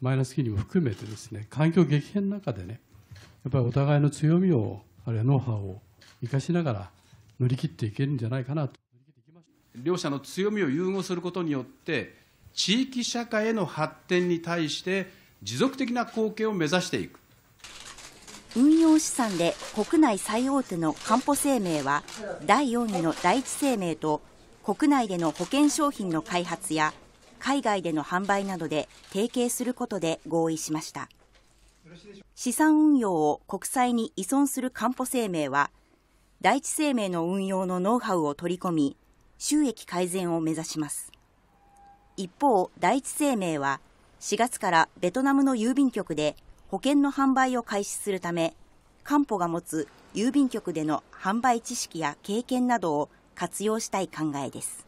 マイナス金利も含めてですね環境激変の中でねやっぱりお互いの強みをあるいはノウハウを生かしながら乗り切っていけるんじゃないかなと両者の強みを融合することによって地域社会への発展に対して持続的な貢献を目指していく運用資産で国内最大手のかんぽ生命は第4位の第一生命と国内での保険商品の開発や海外での販売などで提携することで合意しました資産運用を国債に依存するかんぽ生命は第一生命の運用のノウハウを取り込み収益改善を目指します一方第一生命は4月からベトナムの郵便局で保険の販売を開始するためかんぽが持つ郵便局での販売知識や経験などを活用したい考えです